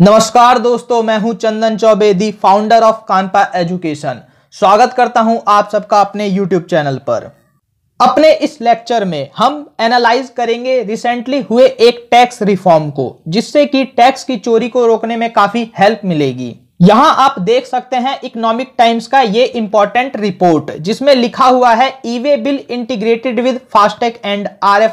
नमस्कार दोस्तों मैं हूं Chandan Choubey the founder of Kanpa education स्वागत करता हूं आप सबका अपने यूट्यूब चैनल पर अपने इस लेक्चर में हम एनालाइज करेंगे रिसेंटली हुए एक टैक्स रिफॉर्म को जिससे कि टैक्स की चोरी को रोकने में काफी हेल्प मिलेगी यहां आप देख सकते हैं इकोनॉमिक टाइम्स का ये इंपॉर्टेंट रिपोर्ट जिसमें लिखा हुआ है e way bill integrated with FASTag and R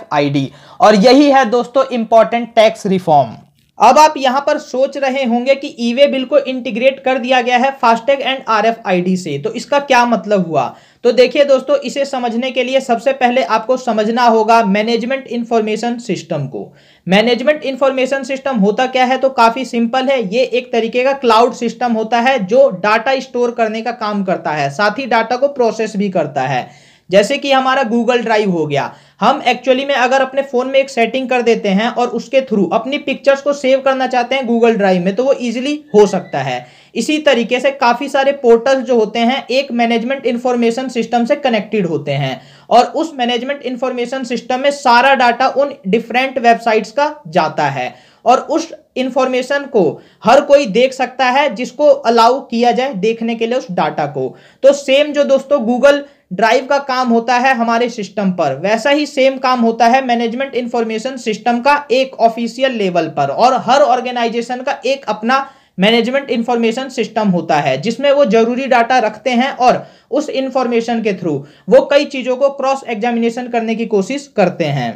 और यही है दोस्तों इंपॉर्टेंट टैक्स रिफॉर्म अब आप यहां पर सोच रहे होंगे कि ईवे बिल को इंटीग्रेट कर दिया गया है फास्टैग एंड आरएफआईडी से तो इसका क्या मतलब हुआ तो देखिए दोस्तों इसे समझने के लिए सबसे पहले आपको समझना होगा मैनेजमेंट इंफॉर्मेशन सिस्टम को मैनेजमेंट इंफॉर्मेशन सिस्टम होता क्या है तो काफी सिंपल है ये एक तरीके का क्लाउड सिस्टम होता है जो डाटा स्टोर करने का काम करता है साथ ही डाटा को प्रोसेस भी करता है जैसे कि हमारा गूगल ड्राइव हो गया हम एक्चुअली में अगर अपने फ़ोन में एक सेटिंग कर देते हैं और उसके थ्रू अपनी पिक्चर्स को सेव करना चाहते हैं गूगल ड्राइव में तो वो ईजिली हो सकता है इसी तरीके से काफ़ी सारे पोर्टल्स जो होते हैं एक मैनेजमेंट इन्फॉर्मेशन सिस्टम से कनेक्टेड होते हैं और उस मैनेजमेंट इन्फॉर्मेशन सिस्टम में सारा डाटा उन डिफरेंट वेबसाइट्स का जाता है और उस इंफॉर्मेशन को हर कोई देख सकता है जिसको अलाउ किया जाए देखने के लिए उस डाटा को तो सेम जो दोस्तों गूगल ड्राइव का काम होता है हमारे सिस्टम पर वैसा ही सेम काम होता है मैनेजमेंट इंफॉर्मेशन सिस्टम का एक ऑफिशियल लेवल पर और हर ऑर्गेनाइजेशन का एक अपना मैनेजमेंट इंफॉर्मेशन सिस्टम होता है जिसमें वो जरूरी डाटा रखते हैं और उस इंफॉर्मेशन के थ्रू वो कई चीज़ों को क्रॉस एग्जामिनेशन करने की कोशिश करते हैं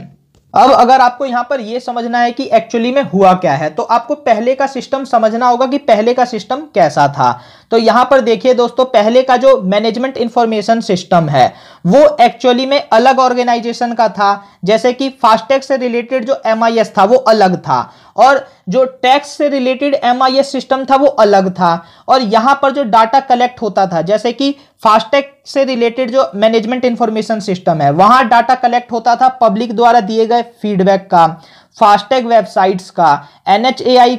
अब अगर आपको यहां पर यह समझना है कि एक्चुअली में हुआ क्या है तो आपको पहले का सिस्टम समझना होगा कि पहले का सिस्टम कैसा था तो यहां पर देखिए दोस्तों पहले का जो मैनेजमेंट इंफॉर्मेशन सिस्टम है वो एक्चुअली में अलग ऑर्गेनाइजेशन का था जैसे कि फास्टैग से रिलेटेड जो एम था वो अलग था और जो टैक्स से रिलेटेड एम सिस्टम था वो अलग था और यहाँ पर जो डाटा कलेक्ट होता था जैसे कि फास्टैग से रिलेटेड जो मैनेजमेंट इन्फॉर्मेशन सिस्टम है वहाँ डाटा कलेक्ट होता था पब्लिक द्वारा दिए गए फीडबैक का फास्टैग वेबसाइट्स का एन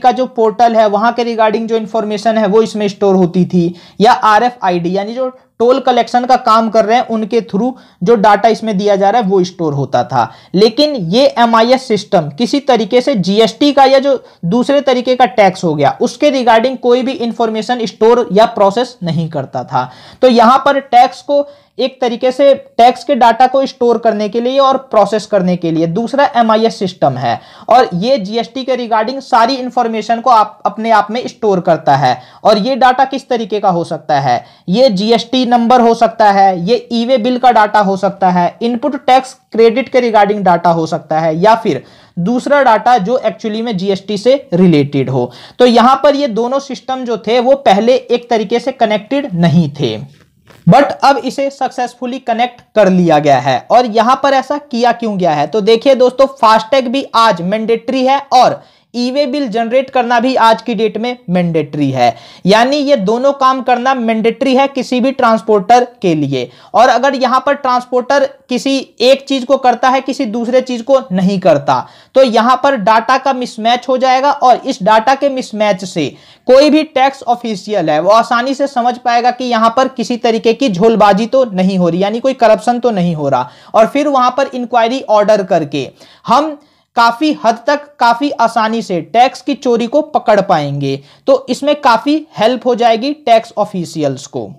का जो पोर्टल है वहाँ के रिगार्डिंग जो इन्फॉर्मेशन है वो इसमें स्टोर होती थी या आर यानी जो टोल कलेक्शन का काम कर रहे हैं उनके थ्रू जो डाटा इसमें दिया जा रहा है वो स्टोर होता था लेकिन ये एम सिस्टम किसी तरीके से जीएसटी का या जो दूसरे तरीके का टैक्स हो गया उसके रिगार्डिंग कोई भी इंफॉर्मेशन स्टोर या प्रोसेस नहीं करता था तो यहां पर टैक्स को एक तरीके से टैक्स के डाटा को स्टोर करने के लिए और प्रोसेस करने के लिए दूसरा एम सिस्टम है और ये जीएसटी के रिगार्डिंग सारी इंफॉर्मेशन को आप अपने आप में स्टोर करता है और ये डाटा किस तरीके का हो सकता है ये जीएसटी नंबर हो सकता है ये ईवे बिल का डाटा हो सकता है इनपुट टैक्स क्रेडिट के रिगार्डिंग डाटा हो सकता है या फिर दूसरा डाटा जो एक्चुअली में जीएसटी से रिलेटेड हो तो यहां पर ये दोनों सिस्टम जो थे वो पहले एक तरीके से कनेक्टेड नहीं थे बट अब इसे सक्सेसफुली कनेक्ट कर लिया गया है और यहां पर ऐसा किया क्यों गया है तो देखिए दोस्तों फास्टैग भी आज मैंडेटरी है और ई वे बिल जनरेट करना भी आज की डेट में मैंडेटरी है यानी ये दोनों काम करना मैंडेटरी है किसी भी ट्रांसपोर्टर के लिए और अगर यहाँ पर ट्रांसपोर्टर किसी एक चीज को करता है किसी दूसरे चीज को नहीं करता तो यहाँ पर डाटा का मिसमैच हो जाएगा और इस डाटा के मिसमैच से कोई भी टैक्स ऑफिशियल है वो आसानी से समझ पाएगा कि यहाँ पर किसी तरीके की झोलबाजी तो नहीं हो रही यानी कोई करप्शन तो नहीं हो रहा और फिर वहां पर इंक्वायरी ऑर्डर करके हम काफी हद तक काफी आसानी से टैक्स की चोरी को पकड़ पाएंगे तो इसमें काफी हेल्प हो जाएगी टैक्स ऑफिशियल्स को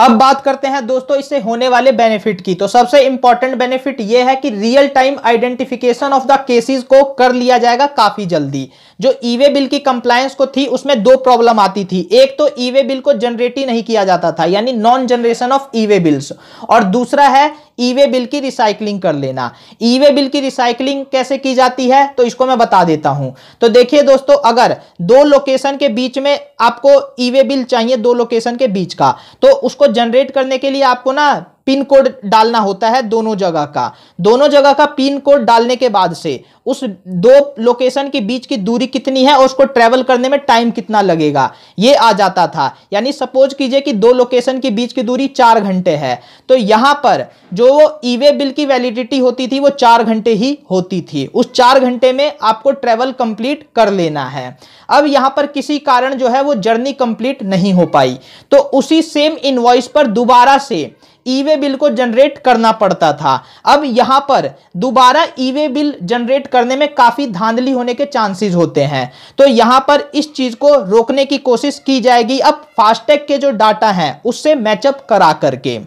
अब बात करते हैं दोस्तों इससे होने वाले बेनिफिट की तो सबसे इंपॉर्टेंट बेनिफिट यह है कि real time identification of the cases को कर लिया जाएगा काफी जल्दी जो ईवे बिल की कंप्लायंस को थी उसमें दो प्रॉब्लम आती थी एक तो ईवे बिल को जनरेट ही नहीं किया जाता था यानी non generation of e way bills और दूसरा है ई वे बिल की रिसाइकलिंग कर लेना ई वे बिल की रिसाइकलिंग कैसे की जाती है तो इसको मैं बता देता हूं तो देखिए दोस्तों अगर दो लोकेशन के बीच में आपको ई वे बिल चाहिए दो लोकेशन के बीच का तो उसको जनरेट करने के लिए आपको ना पिन कोड डालना होता है दोनों जगह का दोनों जगह का पिन कोड डालने के बाद से उस दो लोकेशन के बीच की दूरी कितनी है और उसको ट्रैवल करने में टाइम कितना लगेगा ये आ जाता था यानी सपोज कीजिए कि दो लोकेशन के बीच की दूरी चार घंटे है तो यहां पर जो ईवे बिल की वैलिडिटी होती थी वो चार घंटे ही होती थी उस चार घंटे में आपको ट्रैवल कंप्लीट कर लेना है अब यहां पर किसी कारण जो है वो जर्नी कंप्लीट नहीं हो पाई तो उसी सेम इनवॉइस पर दोबारा से ई वे बिल को जनरेट करना पड़ता था अब यहां पर दोबारा ई वे बिल जनरेट करने में काफ़ी धांधली होने के चांसेस होते हैं तो यहां पर इस चीज़ को रोकने की कोशिश की जाएगी अब फास्टैग के जो डाटा है उससे मैचअप करा करके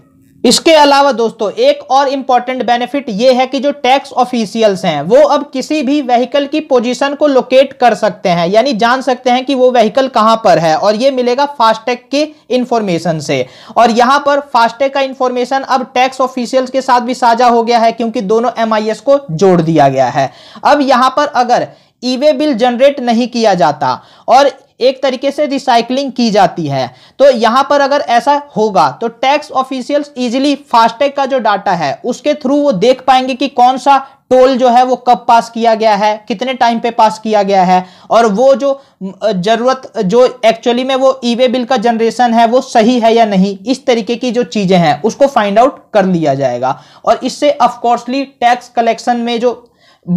इसके अलावा दोस्तों एक और इम्पॉर्टेंट बेनिफिट ये है कि जो टैक्स ऑफिशियल्स हैं वो अब किसी भी व्हीकल की पोजीशन को लोकेट कर सकते हैं यानी जान सकते हैं कि वो व्हीकल कहां पर है और ये मिलेगा फास्टैग के इन्फॉर्मेशन से और यहां पर फास्टैग का इन्फॉर्मेशन अब टैक्स ऑफिशियल्स के साथ भी साझा हो गया है क्योंकि दोनों एम को जोड़ दिया गया है अब यहां पर अगर ईवे बिल जनरेट नहीं किया जाता और एक तरीके से रिसाइकलिंग की जाती है तो यहां पर अगर ऐसा होगा तो टैक्स ऑफिशियल्स इजिली फास्टैग का जो डाटा है उसके थ्रू वो देख पाएंगे कि कौन सा टोल जो है वो कब पास किया गया है कितने टाइम पे पास किया गया है और वो जो जरूरत जो एक्चुअली में वो ई वे बिल का जनरेशन है वो सही है या नहीं इस तरीके की जो चीजें हैं उसको फाइंड आउट कर लिया जाएगा और इससे अफकोर्सली टैक्स कलेक्शन में जो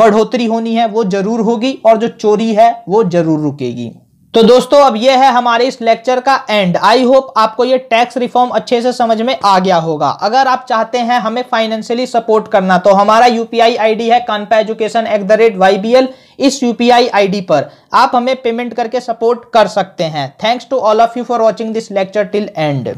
बढ़ोतरी होनी है वो जरूर होगी और जो चोरी है वो जरूर रुकेगी तो दोस्तों अब ये है हमारे इस लेक्चर का एंड आई होप आपको ये टैक्स रिफॉर्म अच्छे से समझ में आ गया होगा अगर आप चाहते हैं हमें फाइनेंशियली सपोर्ट करना तो हमारा यूपीआई आईडी है Kanpa education at the rate Y B L इस यूपीआई आईडी पर आप हमें पेमेंट करके सपोर्ट कर सकते हैं thanks to all of you for watching this lecture till and